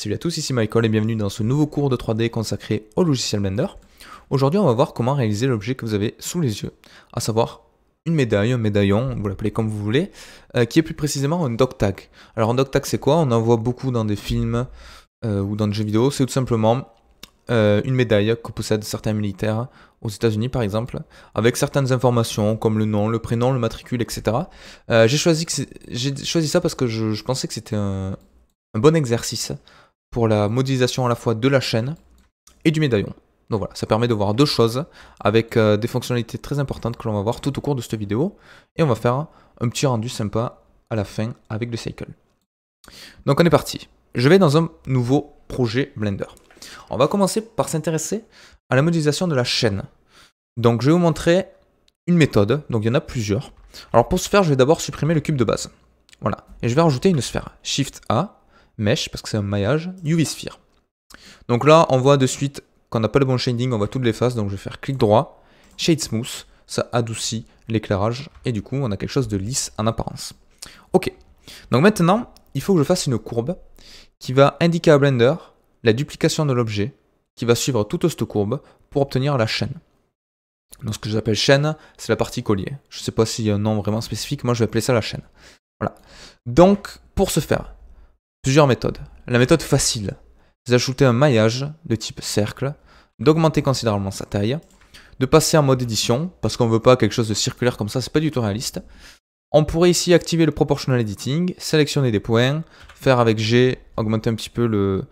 Salut à tous, ici Michael et bienvenue dans ce nouveau cours de 3D consacré au logiciel Blender. Aujourd'hui, on va voir comment réaliser l'objet que vous avez sous les yeux, à savoir une médaille, un médaillon, vous l'appelez comme vous voulez, euh, qui est plus précisément un doc tag. Alors un doc tag c'est quoi On en voit beaucoup dans des films euh, ou dans des jeux vidéo, c'est tout simplement euh, une médaille que possèdent certains militaires aux États-Unis par exemple, avec certaines informations comme le nom, le prénom, le matricule, etc. j'ai choisi, ça parce que je, pensais que c'était un bon exercice pour la modélisation à la fois de la chaîne et du médaillon. Donc voilà, ça permet de voir deux choses avec euh, des fonctionnalités très importantes que l'on va voir tout au cours de cette vidéo. Et on va faire un petit rendu sympa à la fin avec le cycle. Donc on est parti. Je vais dans un nouveau projet Blender. On va commencer par s'intéresser à la modélisation de la chaîne. Donc je vais vous montrer une méthode, donc il y en a plusieurs. Alors pour ce faire, je vais d'abord supprimer le cube de base. Voilà, et je vais rajouter une sphère. Shift A, Mesh, parce que c'est un maillage, UV Sphere. Donc là, on voit de suite, qu'on n'a pas le bon shading, on voit toutes les faces, donc je vais faire clic droit, Shade Smooth, ça adoucit l'éclairage, et du coup, on a quelque chose de lisse en apparence. Ok, donc maintenant, il faut que je fasse une courbe qui va indiquer à Blender la duplication de l'objet qui va suivre toute cette courbe pour obtenir la chaîne. Donc ce que j'appelle chaîne, c'est la partie collier. Je ne sais pas s'il y a un nom vraiment spécifique, moi je vais appeler ça la chaîne. Voilà. Donc pour ce faire, plusieurs méthodes. La méthode facile, c'est d'ajouter un maillage de type cercle, d'augmenter considérablement sa taille, de passer en mode édition, parce qu'on veut pas quelque chose de circulaire comme ça, c'est pas du tout réaliste. On pourrait ici activer le proportional editing, sélectionner des points, faire avec G, augmenter un petit peu le,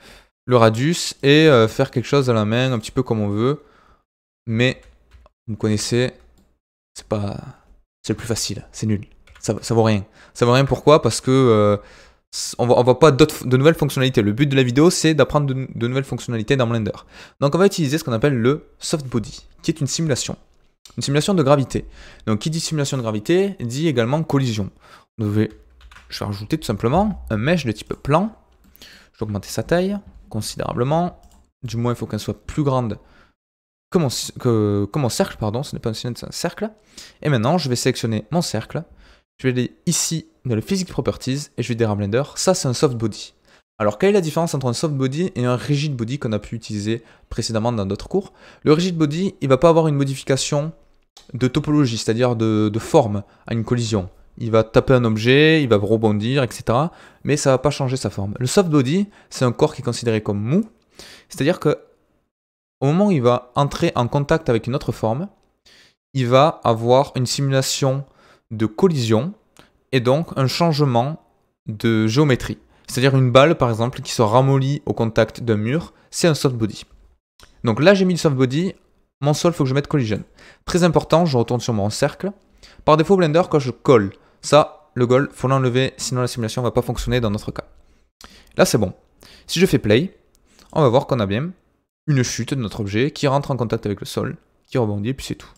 le radius et euh, faire quelque chose à la main, un petit peu comme on veut. Mais vous connaissez, c'est pas, c'est le plus facile, c'est nul, ça, vaut rien. Ça vaut rien pourquoi Parce que euh, on ne voit pas de nouvelles fonctionnalités. Le but de la vidéo, c'est d'apprendre de, nouvelles fonctionnalités dans Blender. Donc on va utiliser ce qu'on appelle le soft body, qui est une simulation. Une simulation de gravité. Donc qui dit simulation de gravité, dit également collision. je vais rajouter tout simplement un mesh de type plan. Je vais augmenter sa taille considérablement. Du moins, il faut qu'elle soit plus grande que mon, cercle, pardon, ce n'est pas un c'est un cercle. Et maintenant, je vais sélectionner mon cercle. Je vais aller ici dans le Physics Properties et je vais dire Blender, ça c'est un soft body. Alors quelle est la différence entre un soft body et un rigid body qu'on a pu utiliser précédemment dans d'autres cours Le rigid body, il va pas avoir une modification de topologie, c'est-à-dire de, forme à une collision. Il va taper un objet, il va rebondir, etc. Mais ça va pas changer sa forme. Le soft body, c'est un corps qui est considéré comme mou, c'est-à-dire que au moment où il va entrer en contact avec une autre forme, il va avoir une simulation de collision et donc un changement de géométrie. C'est-à-dire une balle, par exemple, qui se ramollit au contact d'un mur, c'est un soft body. Donc là, j'ai mis le soft body, mon sol, faut que je mette collision. Très important, je retourne sur mon cercle. Par défaut, Blender, quand je colle, ça, le goal, faut l'enlever, sinon la simulation ne va pas fonctionner dans notre cas. Là, c'est bon. Si je fais play, on va voir qu'on a bien une chute de notre objet qui rentre en contact avec le sol, qui rebondit, et puis c'est tout.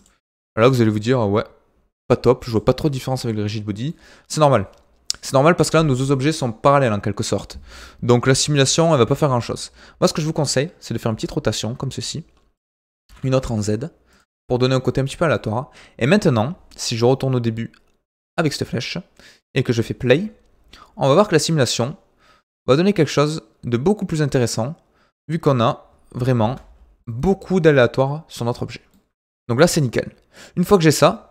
Alors vous allez vous dire, ouais, pas top, je vois pas trop de différence avec le rigid body. C'est normal. C'est normal parce que là, nos deux objets sont parallèles en quelque sorte. Donc la simulation, elle va pas faire grand chose. Moi, ce que je vous conseille, c'est de faire une petite rotation comme ceci, une autre en Z, pour donner un côté un petit peu aléatoire. Et maintenant, si je retourne au début avec cette flèche et que je fais play, on va voir que la simulation va donner quelque chose de beaucoup plus intéressant vu qu'on a vraiment beaucoup d'aléatoires sur notre objet. Donc là, c'est nickel. Une fois que j'ai ça,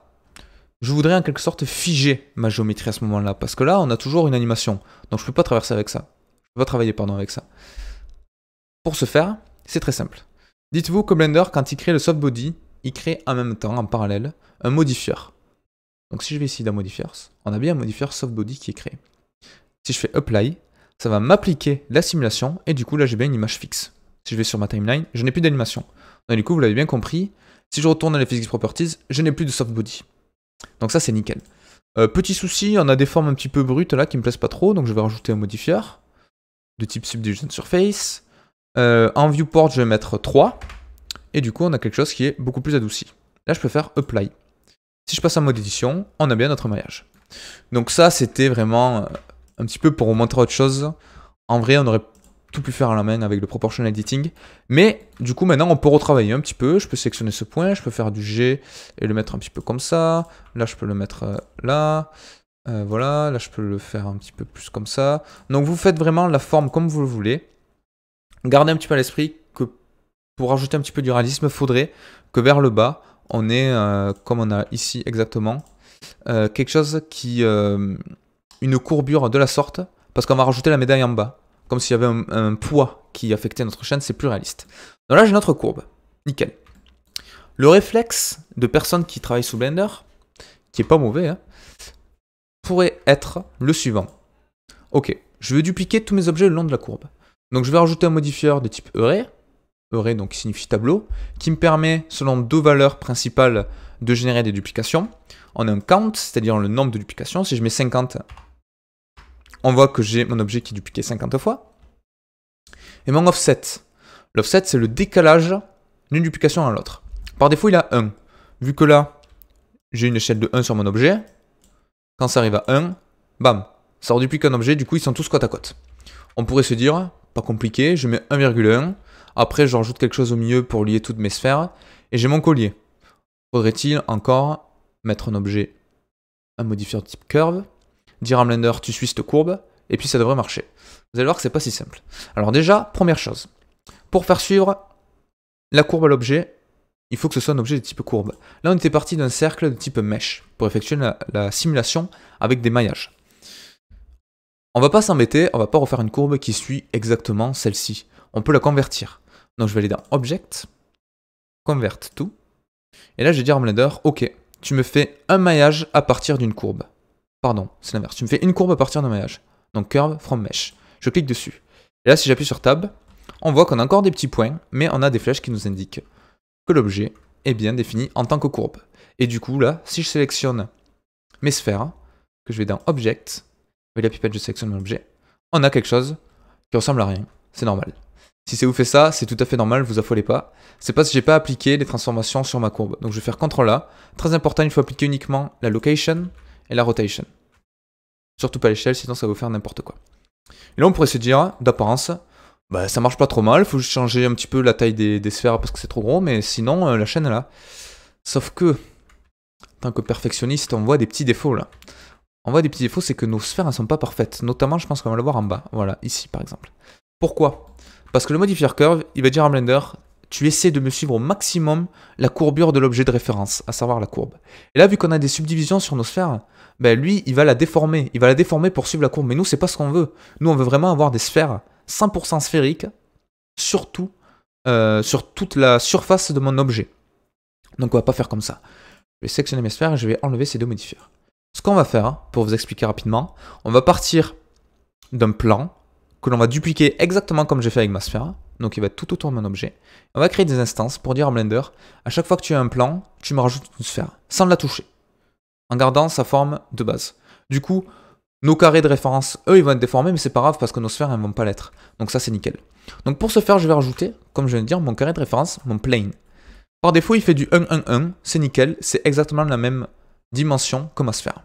je voudrais en quelque sorte figer ma géométrie à ce moment-là, parce que là, on a toujours une animation, donc je peux pas traverser avec ça. Je peux pas travailler, pendant avec ça. Pour ce faire, c'est très simple. Dites-vous que Blender, quand il crée le soft body, il crée en même temps, en parallèle, un modifier. Donc si je vais ici dans modifiers, on a bien un modifier soft body qui est créé. Si je fais apply, ça va m'appliquer la simulation, et du coup là j'ai bien une image fixe. Si je vais sur ma timeline, je n'ai plus d'animation. Donc du coup, vous l'avez bien compris, si je retourne dans les physics properties, je n'ai plus de soft body. Donc ça c'est nickel. Euh, petit souci, on a des formes un petit peu brutes là qui me plaisent pas trop, donc je vais rajouter un modifier de type subdivision surface. Euh, en viewport, je vais mettre 3. Et du coup, on a quelque chose qui est beaucoup plus adouci. Là, je peux faire apply. Si je passe en mode édition, on a bien notre maillage. Donc ça, c'était vraiment euh, un petit peu pour vous montrer autre chose. En vrai, on aurait plus faire à la main avec le proportion editing. Mais du coup, maintenant, on peut retravailler un petit peu. Je peux sélectionner ce point, je peux faire du G et le mettre un petit peu comme ça. Là, je peux le mettre euh, là. Euh, voilà, là, je peux le faire un petit peu plus comme ça. Donc, vous faites vraiment la forme comme vous le voulez. Gardez un petit peu à l'esprit que pour rajouter un petit peu du réalisme, faudrait que vers le bas, on ait, euh, comme on a ici exactement, quelque chose qui... une courbure de la sorte, parce qu'on va rajouter la médaille en bas comme s'il y avait un, poids qui affectait notre chaîne, c'est plus réaliste. Donc là, j'ai notre courbe. Nickel. Le réflexe de personnes qui travaillent sous Blender, qui est pas mauvais, hein, pourrait être le suivant. Ok, je vais dupliquer tous mes objets le long de la courbe. Donc je vais rajouter un modifieur de type array, array donc qui signifie tableau, qui me permet, selon deux valeurs principales, de générer des duplications. On a un count, c'est-à-dire le nombre de duplications. Si je mets 50, on voit que j'ai mon objet qui est dupliqué 50 fois. Et mon offset. L'offset, c'est le décalage d'une duplication à l'autre. Par défaut, il a 1. Vu que là, j'ai une échelle de 1 sur mon objet, quand ça arrive à 1, bam, ça reduplique un objet, du coup, ils sont tous côte à côte. On pourrait se dire, pas compliqué, je mets 1,1, après, je rajoute quelque chose au milieu pour lier toutes mes sphères, et j'ai mon collier. Faudrait-il encore mettre un objet, un modifier type curve, dire à Blender tu suis cette courbe, et puis ça devrait marcher. Vous allez voir que c'est pas si simple. Alors déjà, première chose, pour faire suivre la courbe à l'objet, il faut que ce soit un objet de type courbe. Là on était parti d'un cercle de type mesh pour effectuer la, simulation avec des maillages. On va pas s'embêter, on va pas refaire une courbe qui suit exactement celle-ci. On peut la convertir. Donc je vais aller dans Object, Convert tout. Et là je vais dire à Blender, ok, tu me fais un maillage à partir d'une courbe. Pardon, c'est l'inverse. Tu me fais une courbe à partir d'un maillage. Donc curve from mesh. Je clique dessus. Et là, si j'appuie sur tab, on voit qu'on a encore des petits points, mais on a des flèches qui nous indiquent que l'objet est bien défini en tant que courbe. Et du coup, là, si je sélectionne mes sphères, que je vais dans Object, avec la pipette, je sélectionne mon objet, on a quelque chose qui ressemble à rien. C'est normal. Si c'est vous fait ça, c'est tout à fait normal, vous affolez pas. C'est parce que j'ai pas appliqué les transformations sur ma courbe. Donc je vais faire CTRL A. Très important, il faut appliquer uniquement la location, et la rotation. Surtout pas l'échelle, sinon ça va vous faire n'importe quoi. Et là, on pourrait se dire, hein, d'apparence, bah, ça marche pas trop mal, il faut juste changer un petit peu la taille des, sphères parce que c'est trop gros, mais sinon, euh, la chaîne est là. Sauf que, en tant que perfectionniste, on voit des petits défauts là. On voit des petits défauts, c'est que nos sphères ne sont pas parfaites. Notamment, je pense qu'on va le voir en bas. Voilà, ici par exemple. Pourquoi Parce que le modifier curve, il va dire à Blender, tu essaies de me suivre au maximum la courbure de l'objet de référence, à savoir la courbe. Et là, vu qu'on a des subdivisions sur nos sphères, ben, lui, il va la déformer. Il va la déformer pour suivre la courbe. Mais nous, c'est pas ce qu'on veut. Nous, on veut vraiment avoir des sphères 100% sphériques, surtout euh, sur toute la surface de mon objet. Donc on va pas faire comme ça. Je vais sélectionner mes sphères et je vais enlever ces deux modifiers. Ce qu'on va faire, pour vous expliquer rapidement, on va partir d'un plan que l'on va dupliquer exactement comme j'ai fait avec ma sphère. Donc il va être tout autour de mon objet. On va créer des instances pour dire à Blender, à chaque fois que tu as un plan, tu me rajoutes une sphère, sans la toucher en gardant sa forme de base. Du coup, nos carrés de référence, eux, ils vont être déformés, mais c'est pas grave parce que nos sphères, elles vont pas l'être. Donc ça, c'est nickel. Donc pour ce faire, je vais rajouter, comme je viens de dire, mon carré de référence, mon plane. Par défaut, il fait du 1, 1, 1, c'est nickel, c'est exactement la même dimension que ma sphère.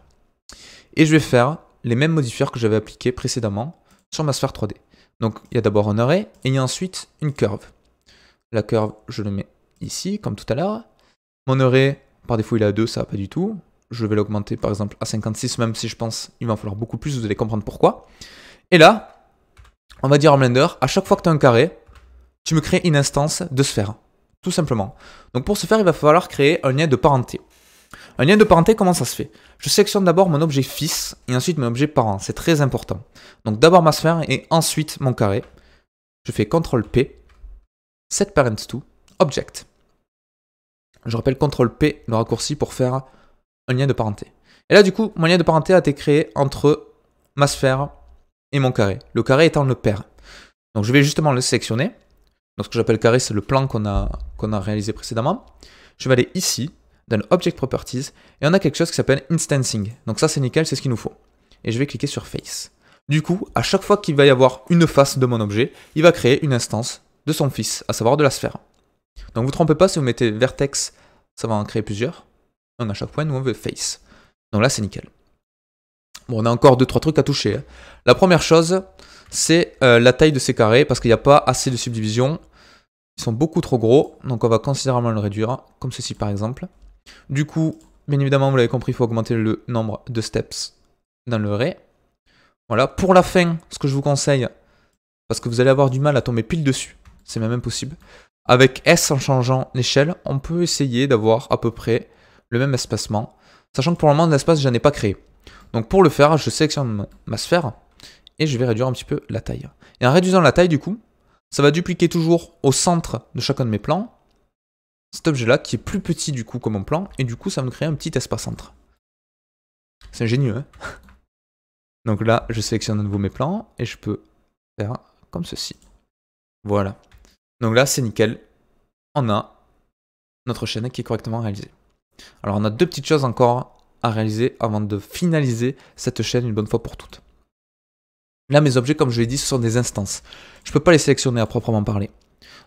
Et je vais faire les mêmes modifieurs que j'avais appliqués précédemment sur ma sphère 3D. Donc il y a d'abord un array et il y a ensuite une curve. La curve, je le mets ici, comme tout à l'heure. Mon array, par défaut, il est à 2, ça va pas du tout je vais l'augmenter par exemple à 56, même si je pense qu'il va falloir beaucoup plus, vous allez comprendre pourquoi. Et là, on va dire en Blender, à chaque fois que tu as un carré, tu me crées une instance de sphère, tout simplement. Donc pour ce faire, il va falloir créer un lien de parenté. Un lien de parenté, comment ça se fait Je sélectionne d'abord mon objet fils et ensuite mon objet parent, c'est très important. Donc d'abord ma sphère et ensuite mon carré. Je fais CTRL P, set parent to, object. Je rappelle CTRL P, le raccourci pour faire un lien de parenté. Et là, du coup, mon lien de parenté a été créé entre ma sphère et mon carré. Le carré étant le père. Donc, je vais justement le sélectionner. Donc, ce que j'appelle carré, c'est le plan qu'on a, qu'on a réalisé précédemment. Je vais aller ici, dans Object Properties, et on a quelque chose qui s'appelle Instancing. Donc, ça, c'est nickel, c'est ce qu'il nous faut. Et je vais cliquer sur Face. Du coup, à chaque fois qu'il va y avoir une face de mon objet, il va créer une instance de son fils, à savoir de la sphère. Donc, vous trompez pas si vous mettez Vertex, ça va en créer plusieurs on chaque point, nous on veut face. Donc là, c'est nickel. Bon, on a encore 2-3 trucs à toucher. Hein. La première chose, c'est euh, la taille de ces carrés, parce qu'il n'y a pas assez de subdivisions. Ils sont beaucoup trop gros, donc on va considérablement le réduire, comme ceci par exemple. Du coup, bien évidemment, vous l'avez compris, il faut augmenter le nombre de steps dans le Ray. Voilà, pour la fin, ce que je vous conseille, parce que vous allez avoir du mal à tomber pile dessus, c'est même impossible. Avec S en changeant l'échelle, on peut essayer d'avoir à peu près le même espacement, sachant que pour le moment, l'espace, je n'en ai pas créé. Donc pour le faire, je sélectionne ma sphère et je vais réduire un petit peu la taille. Et en réduisant la taille, du coup, ça va dupliquer toujours au centre de chacun de mes plans cet objet-là qui est plus petit du coup comme mon plan et du coup ça va me créer un petit espace-centre. C'est ingénieux, hein. Donc là, je sélectionne à nouveau mes plans et je peux faire comme ceci. Voilà. Donc là, c'est nickel. On a notre chaîne qui est correctement réalisée. Alors on a deux petites choses encore à réaliser avant de finaliser cette chaîne une bonne fois pour toutes. Là, mes objets, comme je l'ai dit, ce sont des instances. Je ne peux pas les sélectionner à proprement parler.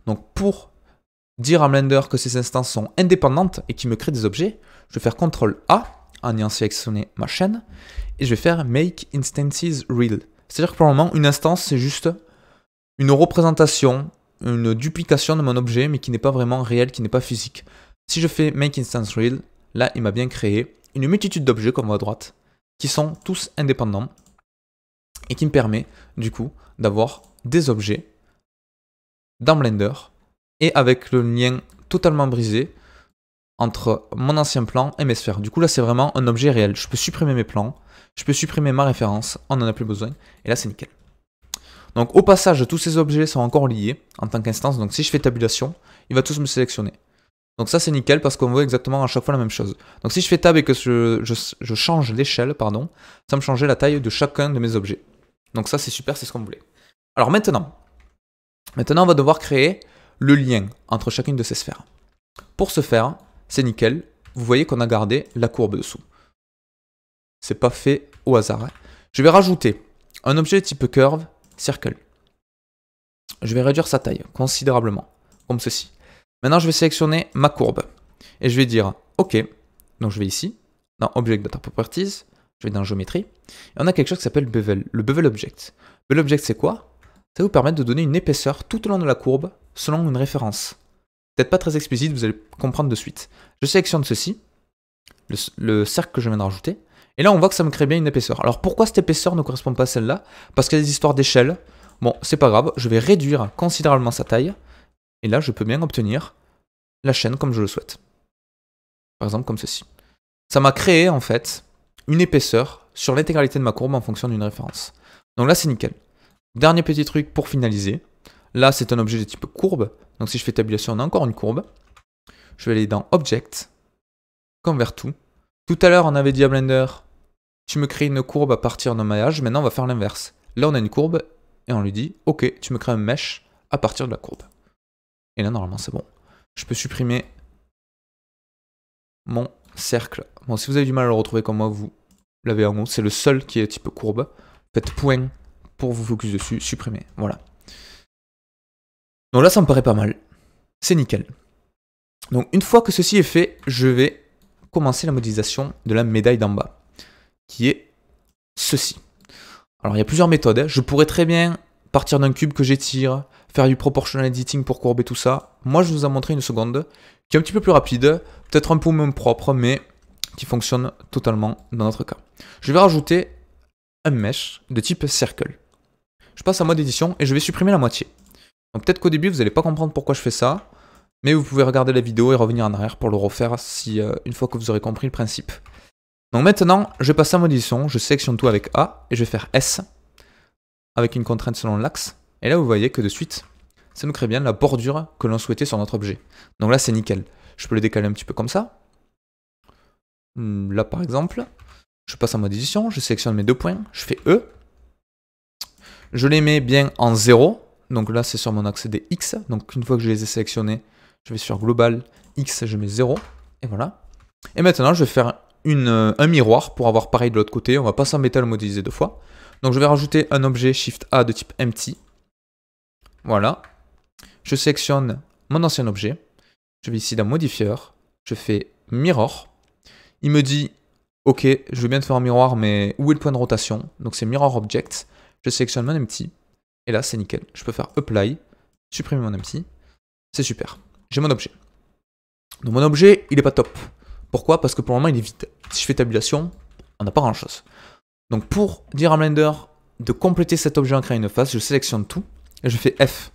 Donc pour dire à Blender que ces instances sont indépendantes et qui me créent des objets, je vais faire CTRL A en ayant sélectionné ma chaîne et je vais faire Make Instances Real. C'est-à-dire que pour le moment, une instance, c'est juste une représentation, une duplication de mon objet, mais qui n'est pas vraiment réel, qui n'est pas physique. Si je fais Make Instance Real, là, il m'a bien créé une multitude d'objets, comme à droite, qui sont tous indépendants et qui me permet, du coup, d'avoir des objets dans Blender et avec le lien totalement brisé entre mon ancien plan et mes sphères. Du coup, là, c'est vraiment un objet réel. Je peux supprimer mes plans, je peux supprimer ma référence, on n'en a plus besoin, et là, c'est nickel. Donc, au passage, tous ces objets sont encore liés en tant qu'instance. Donc, si je fais tabulation, il va tous me sélectionner. Donc ça c'est nickel parce qu'on voit exactement à chaque fois la même chose. Donc si je fais tab et que je, change l'échelle, pardon, ça me changeait la taille de chacun de mes objets. Donc ça c'est super, c'est ce qu'on voulait. Alors maintenant, maintenant on va devoir créer le lien entre chacune de ces sphères. Pour ce faire, c'est nickel, vous voyez qu'on a gardé la courbe dessous. C'est pas fait au hasard. Hein. Je vais rajouter un objet type curve, circle. Je vais réduire sa taille considérablement, comme ceci. Maintenant, je vais sélectionner ma courbe. Et je vais dire, OK, donc je vais ici, dans Object Data Properties, je vais dans Géométrie, et on a quelque chose qui s'appelle Bevel, le Bevel Object. Bevel Object, c'est quoi Ça vous permettre de donner une épaisseur tout au long de la courbe, selon une référence. Peut-être pas très explicite, vous allez comprendre de suite. Je sélectionne ceci, le, cercle que je viens de rajouter, et là, on voit que ça me crée bien une épaisseur. Alors pourquoi cette épaisseur ne correspond pas à celle-là Parce qu'il y a des histoires d'échelle. Bon, c'est pas grave, je vais réduire considérablement sa taille. Et là, je peux bien obtenir la chaîne comme je le souhaite. Par exemple, comme ceci. Ça m'a créé, en fait, une épaisseur sur l'intégralité de ma courbe en fonction d'une référence. Donc là, c'est nickel. Dernier petit truc pour finaliser. Là, c'est un objet de type courbe. Donc si je fais tabulation, on a encore une courbe. Je vais aller dans Object, Convert tout. Tout à l'heure, on avait dit à Blender, tu me crées une courbe à partir d'un maillage. Maintenant, on va faire l'inverse. Là, on a une courbe et on lui dit, OK, tu me crées un mesh à partir de la courbe. Et là, normalement, c'est bon. Je peux supprimer mon cercle. Bon, si vous avez du mal à le retrouver comme moi, vous l'avez en haut. C'est le seul qui est type courbe. Faites point pour vous focus dessus, supprimer. Voilà. Donc là, ça me paraît pas mal. C'est nickel. Donc une fois que ceci est fait, je vais commencer la modélisation de la médaille d'en bas, qui est ceci. Alors il y a plusieurs méthodes. Hein. Je pourrais très bien partir d'un cube que j'étire, faire du proportional editing pour courber tout ça. Moi, je vous en montré une seconde qui est un petit peu plus rapide, peut-être un peu moins propre, mais qui fonctionne totalement dans notre cas. Je vais rajouter un mesh de type circle. Je passe à mode édition et je vais supprimer la moitié. Donc peut-être qu'au début, vous n'allez pas comprendre pourquoi je fais ça, mais vous pouvez regarder la vidéo et revenir en arrière pour le refaire si, euh, une fois que vous aurez compris le principe. Donc maintenant, je passe à mode édition, je sélectionne tout avec A et je vais faire S avec une contrainte selon l'axe. Et là, vous voyez que de suite, ça nous crée bien la bordure que l'on souhaitait sur notre objet. Donc là, c'est nickel. Je peux le décaler un petit peu comme ça. Hmm, là, par exemple, je passe en mode édition, je sélectionne mes deux points, je fais E. Je les mets bien en 0. Donc là, c'est sur mon axe des X. Donc une fois que je les ai sélectionnés, je vais sur Global, X, je mets 0. Et voilà. Et maintenant, je vais faire euh, un miroir pour avoir pareil de l'autre côté. On va pas s'embêter métal, le modéliser deux fois. Donc je vais rajouter un objet Shift A de type Empty. Voilà. Je sélectionne mon ancien objet. Je vais ici dans modifier Je fais mirror. Il me dit, ok, je veux bien te faire un miroir, mais où est le point de rotation Donc c'est mirror object. Je sélectionne mon empty. Et là, c'est nickel. Je peux faire apply, supprimer mon empty. C'est super. J'ai mon objet. Donc mon objet, il est pas top. Pourquoi Parce que pour le moment, il est vide. Si je fais tabulation, on n'a pas grand-chose. Donc pour dire à Blender de compléter cet objet en créant une face, je sélectionne tout et je fais F.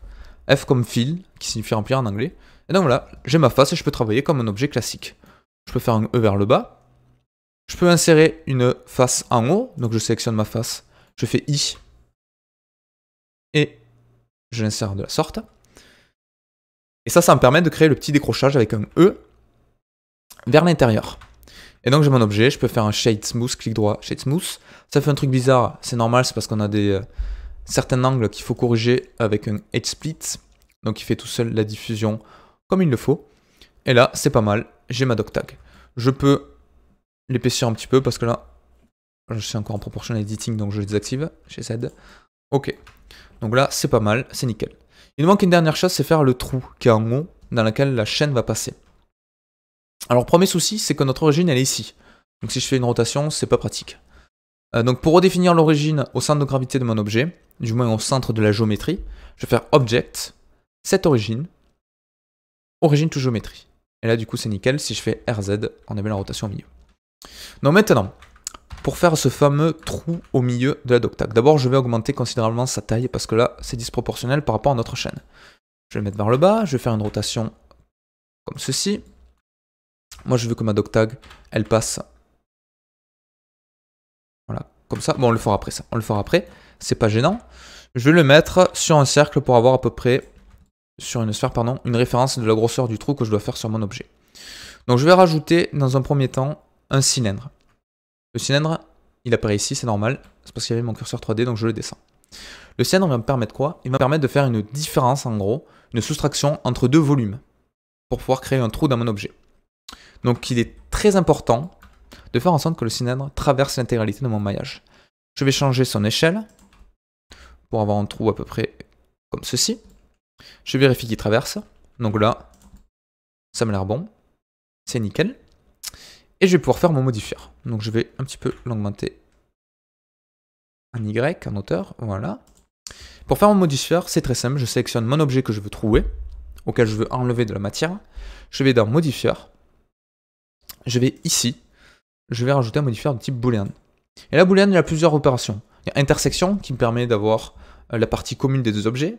F comme fil, qui signifie remplir en anglais. Et donc voilà, j'ai ma face et je peux travailler comme un objet classique. Je peux faire un E vers le bas. Je peux insérer une face en haut, donc je sélectionne ma face, je fais I. Et je l'insère de la sorte. Et ça, ça me permet de créer le petit décrochage avec un E vers l'intérieur. Et donc j'ai mon objet, je peux faire un shade smooth, clic droit, shade smooth. Ça fait un truc bizarre, c'est normal, c'est parce qu'on a des, euh, certains angles qu'il faut corriger avec un edge split. Donc il fait tout seul la diffusion comme il le faut. Et là, c'est pas mal, j'ai ma doc tag. Je peux l'épaissir un petit peu parce que là, je suis encore en proportion editing, donc je désactive chez Z. Ok. Donc là, c'est pas mal, c'est nickel. Il nous manque une dernière chose, c'est faire le trou qui est en haut dans lequel la chaîne va passer. Alors, premier souci, c'est que notre origine, elle est ici. Donc si je fais une rotation, c'est pas pratique. Euh, donc pour redéfinir l'origine au centre de gravité de mon objet, du moins au centre de la géométrie, je vais faire Object, cette origine, origine to géométrie. Et là du coup c'est nickel, si je fais RZ, on a la rotation au milieu. Donc maintenant, pour faire ce fameux trou au milieu de la Doctag, d'abord je vais augmenter considérablement sa taille parce que là c'est disproportionnel par rapport à notre chaîne. Je vais le mettre vers le bas, je vais faire une rotation comme ceci. Moi je veux que ma doctag elle passe comme ça. Bon, on le fera après ça. On le fera après. C'est pas gênant. Je vais le mettre sur un cercle pour avoir à peu près, sur une sphère, pardon, une référence de la grosseur du trou que je dois faire sur mon objet. Donc je vais rajouter dans un premier temps un cylindre. Le cylindre, il apparaît ici, c'est normal. C'est parce qu'il y avait mon curseur 3D, donc je le descends. Le cylindre va me permettre quoi Il va me permettre de faire une différence en gros, une soustraction entre deux volumes pour pouvoir créer un trou dans mon objet. Donc il est très important de faire en sorte que le cylindre traverse l'intégralité de mon maillage. Je vais changer son échelle pour avoir un trou à peu près comme ceci. Je vérifie qu'il traverse. Donc là, ça me l'air bon. C'est nickel. Et je vais pouvoir faire mon modifier. Donc je vais un petit peu l'augmenter en Y, en hauteur. Voilà. Pour faire mon modifier, c'est très simple. Je sélectionne mon objet que je veux trouver, auquel je veux enlever de la matière. Je vais dans modifier. Je vais ici, je vais rajouter un modifier de type boolean. Et la boolean, il y a plusieurs opérations. Il y a intersection qui me permet d'avoir euh, la partie commune des deux objets.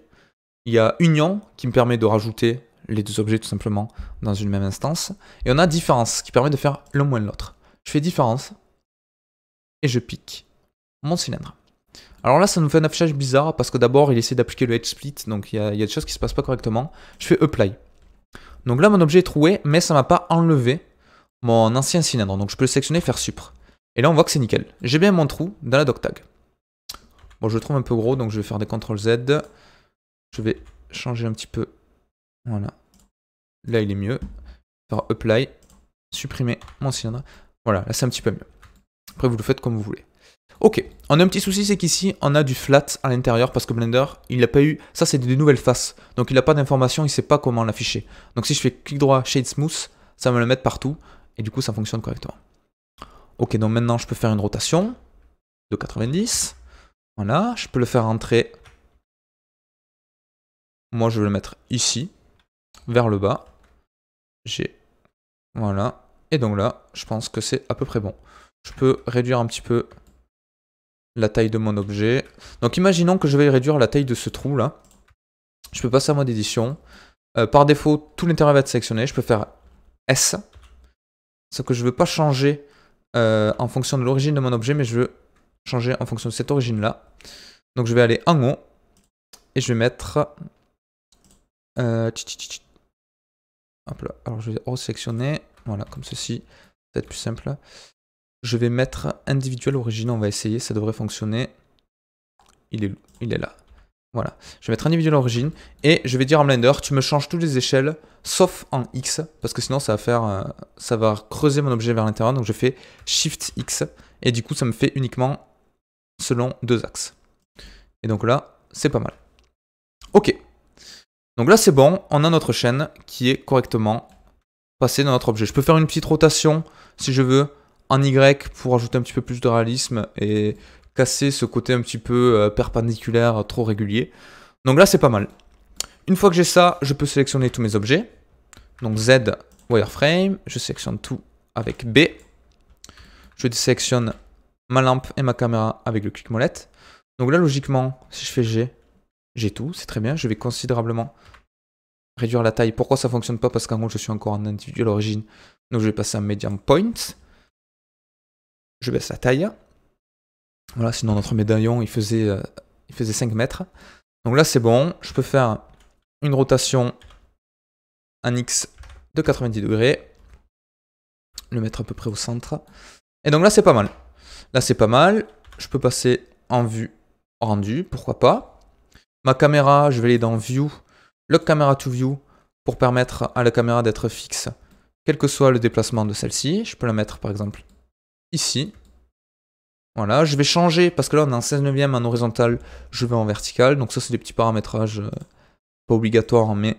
Il y a union qui me permet de rajouter les deux objets tout simplement dans une même instance. Et on a différence qui permet de faire l'un moins l'autre. Je fais différence et je pique mon cylindre. Alors là, ça nous fait un affichage bizarre parce que d'abord, il essaie d'appliquer le edge split, donc il y, a, des choses qui se passent pas correctement. Je fais apply. Donc là, mon objet est troué, mais ça m'a pas enlevé mon ancien cylindre. Donc je peux le sélectionner, faire supre. Et là on voit que c'est nickel. J'ai bien mon trou dans la doc tag. Bon je le trouve un peu gros donc je vais faire des CTRL Z. Je vais changer un petit peu. Voilà. Là il est mieux. Faire apply. Supprimer mon cylindre. Voilà, là c'est un petit peu mieux. Après vous le faites comme vous voulez. Ok, on a un petit souci, c'est qu'ici on a du flat à l'intérieur parce que Blender, il n'a pas eu, ça c'est des nouvelles faces, donc il n'a pas d'information, il ne sait pas comment l'afficher. Donc si je fais clic droit, Shade Smooth, ça va me le mettre partout, et du coup ça fonctionne correctement. Ok, donc maintenant je peux faire une rotation de 90. Voilà, je peux le faire entrer. Moi je vais le mettre ici, vers le bas. J'ai. Voilà. Et donc là, je pense que c'est à peu près bon. Je peux réduire un petit peu la taille de mon objet. Donc imaginons que je vais réduire la taille de ce trou là. Je peux passer à mode édition. Euh, par défaut, tout l'intérieur va être sélectionné. Je peux faire S. Sauf que je veux pas changer euh, en fonction de l'origine de mon objet, mais je veux changer en fonction de cette origine-là. Donc je vais aller en haut et je vais mettre... Euh, alors je vais resélectionner, voilà, comme ceci, peut-être plus simple. Je vais mettre individuel origine, on va essayer, ça devrait fonctionner. Il est, il est là. Voilà, je vais mettre individuel origine et je vais dire en Blender, tu me changes toutes les échelles sauf en X parce que sinon ça va faire, euh, ça va creuser mon objet vers l'intérieur. Donc je fais Shift X et du coup ça me fait uniquement selon deux axes. Et donc là, c'est pas mal. Ok. Donc là c'est bon, on a notre chaîne qui est correctement passée dans notre objet. Je peux faire une petite rotation si je veux en Y pour ajouter un petit peu plus de réalisme et ce côté un petit peu euh, perpendiculaire, euh, trop régulier. Donc là, c'est pas mal. Une fois que j'ai ça, je peux sélectionner tous mes objets. Donc Z, wireframe, je sélectionne tout avec B. Je sélectionne ma lampe et ma caméra avec le clic molette. Donc là, logiquement, si je fais G, j'ai tout, c'est très bien. Je vais considérablement réduire la taille. Pourquoi ça fonctionne pas Parce qu'en gros, je suis encore un individu à l'origine. Donc je vais passer à medium point. Je baisse la taille. Voilà, sinon notre médaillon, il faisait, euh, il faisait 5 mètres. Donc là, c'est bon. Je peux faire une rotation en X de 90 degrés. Le mettre à peu près au centre. Et donc là, c'est pas mal. Là, c'est pas mal. Je peux passer en vue rendu, pourquoi pas. Ma caméra, je vais aller dans View, Lock Camera to View, pour permettre à la caméra d'être fixe, quel que soit le déplacement de celle-ci. Je peux la mettre, par exemple, ici. Voilà, je vais changer, parce que là on a un 16 neuvième en horizontal, je vais en vertical, donc ça c'est des petits paramétrages euh, pas obligatoires, hein, mais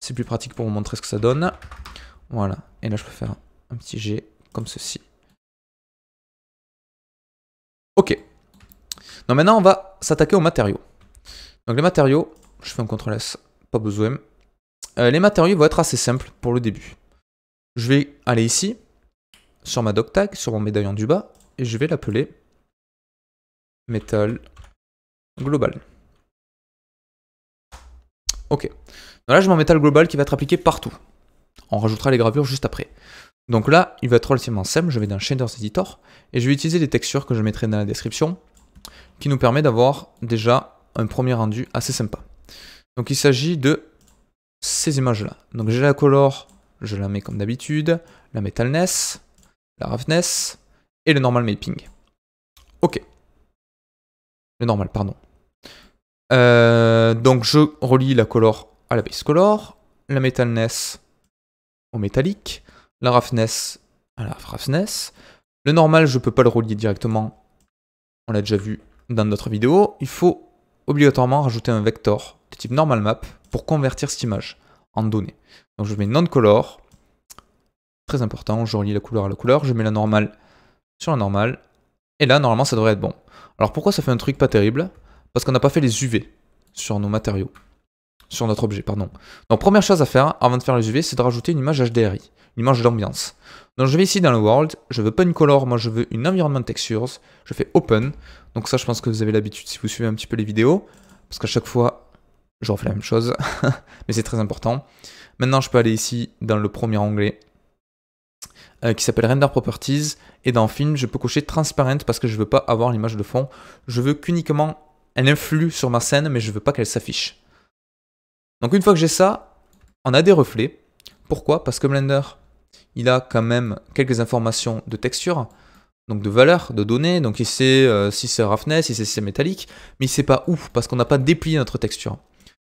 c'est plus pratique pour vous montrer ce que ça donne. Voilà, et là je peux faire un petit G comme ceci. Ok. Donc maintenant on va s'attaquer aux matériaux. Donc les matériaux, je fais un CTRL S, pas besoin. Euh, les matériaux vont être assez simples pour le début. Je vais aller ici, sur ma doc sur mon médaillon du bas, et je vais l'appeler metal global. Ok. Donc là, j'ai mon metal global qui va être appliqué partout. On rajoutera les gravures juste après. Donc là, il va être relativement simple. Je vais dans Shaders Editor et je vais utiliser les textures que je mettrai dans la description qui nous permet d'avoir déjà un premier rendu assez sympa. Donc il s'agit de ces images-là. Donc j'ai la color, je la mets comme d'habitude, la metalness, la roughness, et le normal mapping. Ok. Le normal, pardon. Euh, donc je relie la color à la base color, la metalness au métallique, la roughness à la roughness. Le normal, je peux pas le relier directement, on l'a déjà vu dans notre vidéo. Il faut obligatoirement rajouter un vector de type normal map pour convertir cette image en données. Donc je mets non color, très important, je relie la couleur à la couleur, je mets la normale sur la normale. Et là, normalement, ça devrait être bon. Alors pourquoi ça fait un truc pas terrible Parce qu'on n'a pas fait les UV sur nos matériaux. Sur notre objet, pardon. Donc première chose à faire avant de faire les UV, c'est de rajouter une image HDRI, une image d'ambiance. Donc je vais ici dans le World, je veux pas une color, moi je veux une Environment Textures, je fais Open. Donc ça je pense que vous avez l'habitude si vous suivez un petit peu les vidéos, parce qu'à chaque fois je refais la même chose, mais c'est très important. Maintenant je peux aller ici dans le premier onglet, euh, qui s'appelle Render Properties. Et dans Film, je peux cocher Transparent parce que je ne veux pas avoir l'image de fond. Je veux qu'uniquement elle influe sur ma scène, mais je ne veux pas qu'elle s'affiche. Donc une fois que j'ai ça, on a des reflets. Pourquoi Parce que Blender, il a quand même quelques informations de texture, donc de valeur, de données. Donc il sait euh, si c'est roughness, si c'est métallique, mais il ne sait pas où, parce qu'on n'a pas déplié notre texture.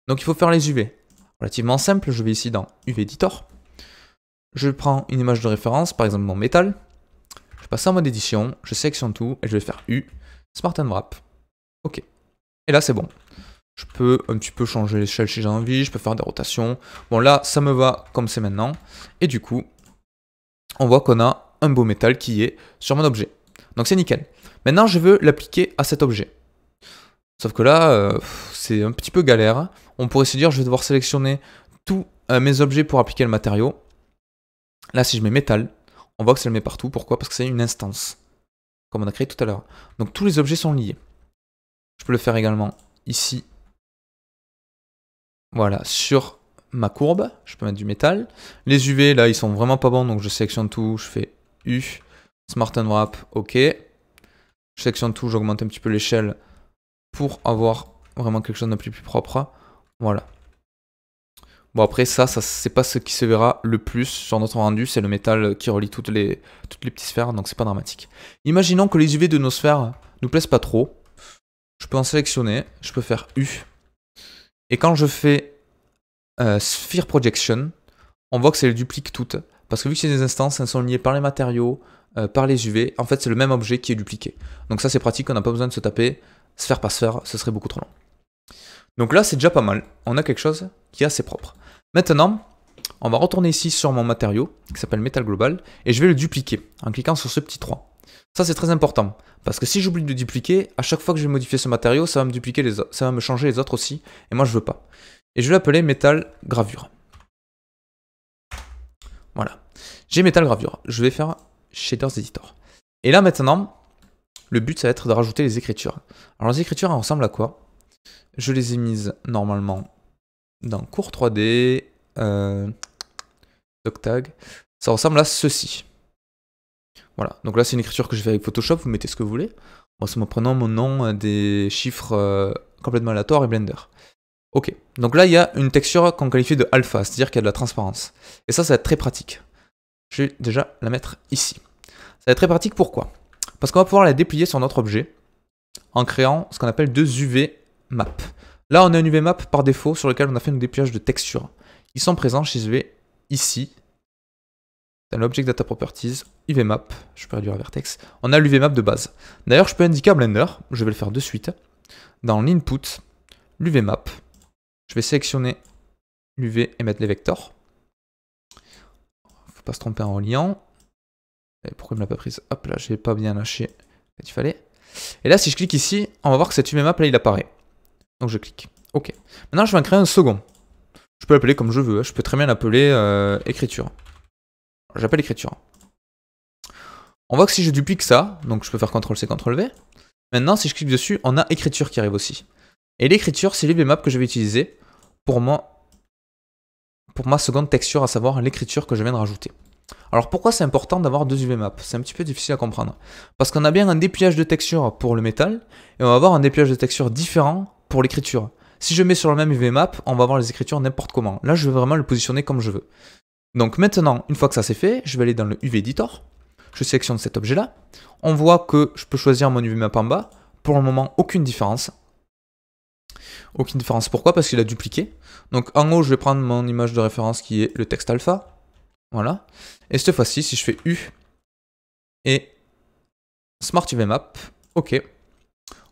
Donc il faut faire les UV. Relativement simple, je vais ici dans UV Editor. Je prends une image de référence, par exemple mon métal. Je passe en mode édition, je sélectionne tout et je vais faire U, Smart and Wrap. Ok. Et là, c'est bon. Je peux un petit peu changer l'échelle si j'ai envie, je peux faire des rotations. Bon, là, ça me va comme c'est maintenant. Et du coup, on voit qu'on a un beau métal qui est sur mon objet. Donc c'est nickel. Maintenant, je veux l'appliquer à cet objet. Sauf que là, euh, c'est un petit peu galère. On pourrait se dire, je vais devoir sélectionner tous euh, mes objets pour appliquer le matériau. Là, si je mets métal, on voit que ça le met partout. Pourquoi Parce que c'est une instance, comme on a créé tout à l'heure. Donc tous les objets sont liés. Je peux le faire également ici. Voilà, sur ma courbe, je peux mettre du métal. Les UV, là, ils sont vraiment pas bons, donc je sélectionne tout, je fais U, Smart Unwrap, OK. Je sélectionne tout, j'augmente un petit peu l'échelle pour avoir vraiment quelque chose de plus propre. Voilà. Bon après ça, ça c'est pas ce qui se verra le plus sur notre rendu, c'est le métal qui relie toutes les, toutes les petites sphères, donc c'est pas dramatique. Imaginons que les UV de nos sphères nous plaisent pas trop. Je peux en sélectionner, je peux faire U. Et quand je fais euh, Sphere Projection, on voit que ça les duplique toutes. Parce que vu que c'est des instances, elles sont liées par les matériaux, euh, par les UV, en fait c'est le même objet qui est dupliqué. Donc ça c'est pratique, on n'a pas besoin de se taper sphère par sphère, ce serait beaucoup trop long. Donc là c'est déjà pas mal, on a quelque chose qui est assez propre. Maintenant, on va retourner ici sur mon matériau qui s'appelle Metal Global et je vais le dupliquer en cliquant sur ce petit 3. Ça c'est très important parce que si j'oublie de dupliquer, à chaque fois que je vais modifier ce matériau, ça va me dupliquer les ça va me changer les autres aussi et moi je veux pas. Et je vais l'appeler Metal Gravure. Voilà. J'ai Metal Gravure. Je vais faire Shaders Editor. Et là maintenant, le but ça va être de rajouter les écritures. Alors les écritures elles ressemblent à quoi Je les ai mises normalement dans cours 3D, euh, DocTag, ça ressemble à ceci. Voilà, donc là c'est une écriture que j'ai fait avec Photoshop, vous mettez ce que vous voulez, en se prenant mon nom euh, des chiffres euh, complètement aléatoires et Blender. Ok, donc là il y a une texture qu'on qualifie de alpha, c'est-à-dire qu'il y a de la transparence. Et ça, ça va être très pratique. Je vais déjà la mettre ici. Ça va être très pratique pourquoi Parce qu'on va pouvoir la déplier sur notre objet en créant ce qu'on appelle deux UV maps. Là, on a une UVMAP par défaut sur lequel on a fait nos dépliages de textures. Ils sont présents chez je vais ici, dans l'object data properties, UVMAP, je peux réduire à vertex, on a l'UVMAP de base. D'ailleurs, je peux indiquer Blender, je vais le faire de suite, dans l'input, l'UVMAP, je vais sélectionner l'UV et mettre les vecteurs. Faut pas se tromper en reliant. pourquoi il me l'a pas prise Hop là, n'ai pas bien lâché il fallait. Et là, si je clique ici, on va voir que cet UVMAP là, il apparaît. Donc je clique. Ok. Maintenant, je vais en créer un second. Je peux l'appeler comme je veux. Hein. Je peux très bien l'appeler euh, écriture. J'appelle écriture. On voit que si je duplique ça, donc je peux faire CTRL-C, CTRL-V. Maintenant, si je clique dessus, on a écriture qui arrive aussi. Et l'écriture, c'est map que je vais utiliser pour, moi, pour ma seconde texture, à savoir l'écriture que je viens de rajouter. Alors pourquoi c'est important d'avoir deux UV-maps C'est un petit peu difficile à comprendre. Parce qu'on a bien un dépliage de texture pour le métal, et on va avoir un dépliage de texture différent pour l'écriture. Si je mets sur le même map, on va avoir les écritures n'importe comment. Là, je vais vraiment le positionner comme je veux. Donc maintenant, une fois que ça c'est fait, je vais aller dans le UV Editor. Je sélectionne cet objet-là. On voit que je peux choisir mon map en bas. Pour le moment, aucune différence. Aucune différence. Pourquoi Parce qu'il a dupliqué. Donc en haut, je vais prendre mon image de référence qui est le texte alpha. Voilà. Et cette fois-ci, si je fais U et Smart map, OK,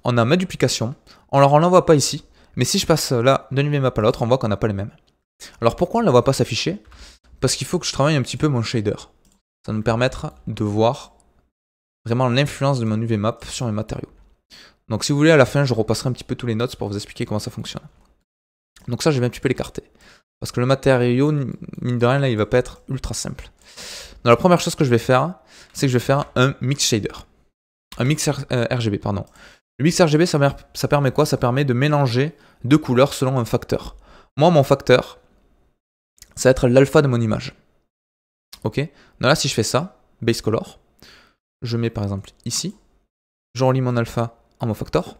on a ma duplication, on leur l'envoie pas ici, mais si je passe là d'une map à l'autre, on voit qu'on n'a pas les mêmes. Alors pourquoi on ne la voit pas s'afficher Parce qu'il faut que je travaille un petit peu mon shader. Ça va nous permettre de voir vraiment l'influence de mon map sur mes matériaux. Donc si vous voulez, à la fin, je repasserai un petit peu tous les notes pour vous expliquer comment ça fonctionne. Donc ça, je vais un petit peu l'écarter. Parce que le matériau, mine de rien, là, il va pas être ultra simple. Donc la première chose que je vais faire, c'est que je vais faire un mix shader. Un mix RGB, euh, pardon. Le mix RGB, ça, permet quoi Ça permet de mélanger deux couleurs selon un facteur. Moi, mon facteur, ça va être l'alpha de mon image. Ok Donc là, si je fais ça, base color, je mets par exemple ici, j'enlis mon alpha en mon facteur,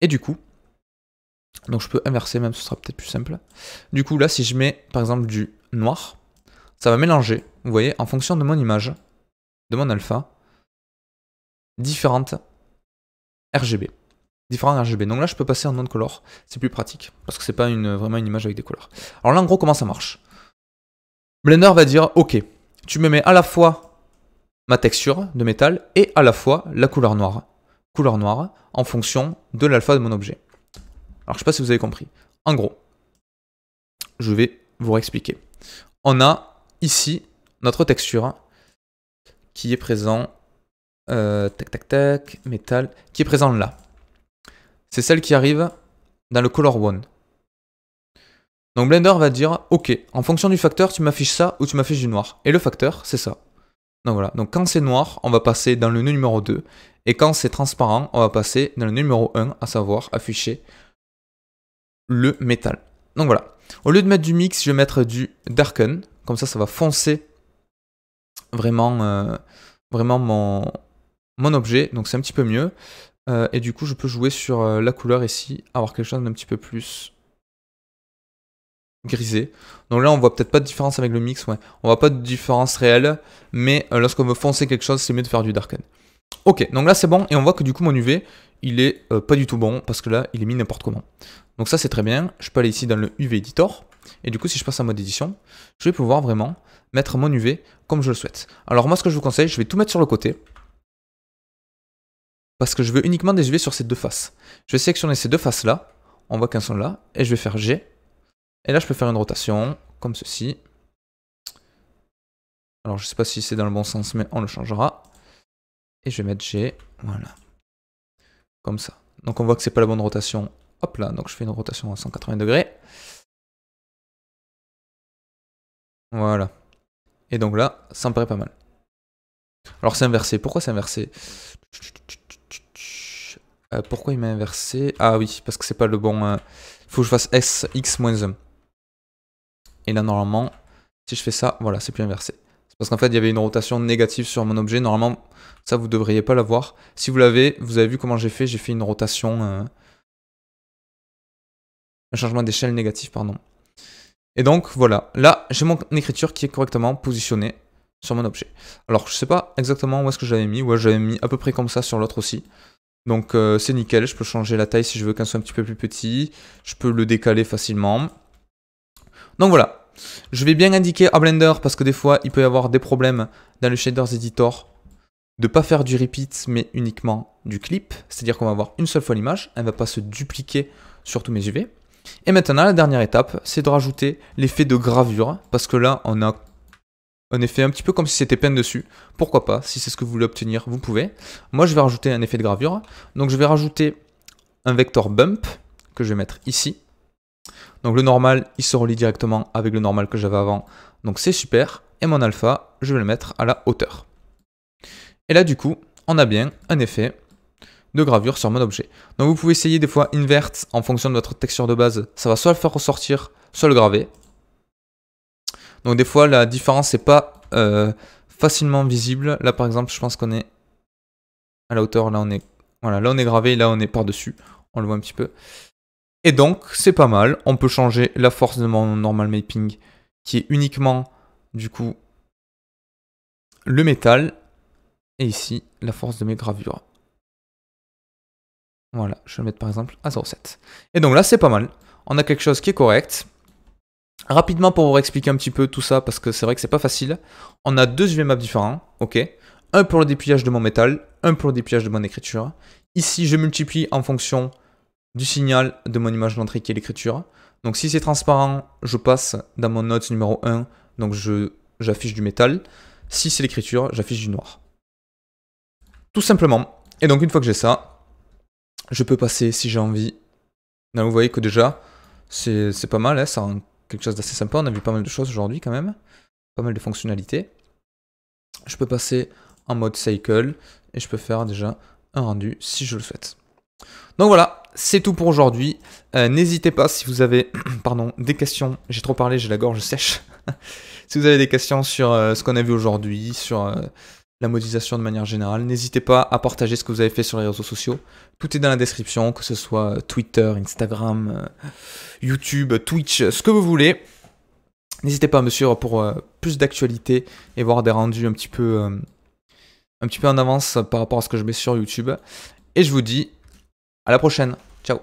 et du coup, donc je peux inverser même, ce sera peut-être plus simple. Du coup, là, si je mets par exemple du noir, ça va mélanger, vous voyez, en fonction de mon image, de mon alpha, différentes RGB. Différents RGB. Donc là, je peux passer en non-color. C'est plus pratique parce que c'est pas une, vraiment une image avec des couleurs. Alors là, en gros, comment ça marche Blender va dire Ok, tu me mets à la fois ma texture de métal et à la fois la couleur noire. Couleur noire en fonction de l'alpha de mon objet. Alors, je sais pas si vous avez compris. En gros, je vais vous réexpliquer. On a ici notre texture qui est présent euh, tac tac tac, métal, qui est présente là. C'est celle qui arrive dans le color one. Donc Blender va dire, ok, en fonction du facteur, tu m'affiches ça ou tu m'affiches du noir. Et le facteur, c'est ça. Donc voilà, donc quand c'est noir, on va passer dans le nœud numéro 2. Et quand c'est transparent, on va passer dans le nœud numéro 1, à savoir afficher le métal. Donc voilà, au lieu de mettre du mix, je vais mettre du darken. Comme ça, ça va foncer vraiment, euh, vraiment mon, mon objet, donc c'est un petit peu mieux. Euh, et du coup, je peux jouer sur euh, la couleur ici, avoir quelque chose d'un petit peu plus grisé. Donc là, on voit peut-être pas de différence avec le mix, ouais. On voit pas de différence réelle, mais euh, lorsqu'on veut foncer quelque chose, c'est mieux de faire du darken. Ok, donc là c'est bon, et on voit que du coup mon UV, il est pas du tout bon, parce que là, il est mis n'importe comment. Donc ça c'est très bien, je peux aller ici dans le UV Editor, et du coup si je passe en mode édition, je vais pouvoir vraiment mettre mon UV comme je le souhaite. Alors moi ce que je vous conseille, je vais tout mettre sur le côté, parce que je veux uniquement des UV sur ces deux faces. Je vais sélectionner ces deux faces là, on voit qu'elles sont là, et je vais faire G. Et là, je peux faire une rotation, comme ceci. Alors, je ne sais pas si c'est dans le bon sens, mais on le changera. Et je vais mettre G, voilà. Comme ça. Donc, on voit que c'est pas la bonne rotation. Hop là, donc je fais une rotation à 180 degrés. Voilà. Et donc là, ça me paraît pas mal. Alors, c'est inversé. Pourquoi c'est inversé euh, pourquoi il m'a inversé Ah oui, parce que c'est pas le bon... Il euh, faut que je fasse S, X, moins 1. Et là, normalement, si je fais ça, voilà, c'est plus inversé. C'est parce qu'en fait, il y avait une rotation négative sur mon objet. Normalement, ça, vous devriez pas l'avoir. Si vous l'avez, vous avez vu comment j'ai fait. J'ai fait une rotation... Euh, un changement d'échelle négative, pardon. Et donc, voilà. Là, j'ai mon écriture qui est correctement positionnée sur mon objet. Alors, je sais pas exactement où est-ce que j'avais mis. Ouais, j'avais mis à peu près comme ça sur l'autre aussi. Donc euh, c'est nickel, je peux changer la taille si je veux qu'elle soit un petit peu plus petit. Je peux le décaler facilement. Donc voilà, je vais bien indiquer à Blender parce que des fois il peut y avoir des problèmes dans le Shaders Editor de ne pas faire du repeat mais uniquement du clip. C'est-à-dire qu'on va avoir une seule fois l'image, elle ne va pas se dupliquer sur tous mes UV. Et maintenant la dernière étape c'est de rajouter l'effet de gravure parce que là on a un effet un petit peu comme si c'était peine dessus. Pourquoi pas, si c'est ce que vous voulez obtenir, vous pouvez. Moi, je vais rajouter un effet de gravure. Donc, je vais rajouter un vecteur bump que je vais mettre ici. Donc, le normal, il se relie directement avec le normal que j'avais avant. Donc, c'est super. Et mon alpha, je vais le mettre à la hauteur. Et là, du coup, on a bien un effet de gravure sur mon objet. Donc vous pouvez essayer des fois invert en fonction de votre texture de base. Ça va soit le faire ressortir, soit le graver. Donc des fois, la différence n'est pas euh, facilement visible. Là, par exemple, je pense qu'on est à la hauteur. Là, on est, voilà, là, on est gravé. Là, on est par-dessus. On le voit un petit peu. Et donc, c'est pas mal. On peut changer la force de mon normal mapping, qui est uniquement, du coup, le métal. Et ici, la force de mes gravures. Voilà, je vais mettre par exemple à 0,7. Et donc là, c'est pas mal. On a quelque chose qui est correct. Rapidement pour vous expliquer un petit peu tout ça, parce que c'est vrai que c'est pas facile, on a deux UVMAP différents, ok Un pour le dépliage de mon métal, un pour le dépliage de mon écriture. Ici, je multiplie en fonction du signal de mon image d'entrée qui est l'écriture. Donc si c'est transparent, je passe dans mon note numéro 1, donc j'affiche du métal. Si c'est l'écriture, j'affiche du noir. Tout simplement. Et donc une fois que j'ai ça, je peux passer si j'ai envie. Là, vous voyez que déjà, c'est pas mal, hein, ça rend quelque chose d'assez sympa. On a vu pas mal de choses aujourd'hui quand même, pas mal de fonctionnalités. Je peux passer en mode cycle et je peux faire déjà un rendu si je le souhaite. Donc voilà, c'est tout pour aujourd'hui. Euh, n'hésitez pas si vous avez pardon, des questions. J'ai trop parlé, j'ai la gorge sèche. si vous avez des questions sur euh, ce qu'on a vu aujourd'hui, sur... Euh, la modélisation de manière générale. N'hésitez pas à partager ce que vous avez fait sur les réseaux sociaux. Tout est dans la description, que ce soit euh, Twitter, Instagram, euh, YouTube, Twitch, ce que vous voulez. N'hésitez pas, à me suivre pour euh, plus d'actualités et voir des rendus un petit peu, un petit peu en avance par rapport à ce que je mets sur YouTube. Et je vous dis à la prochaine. Ciao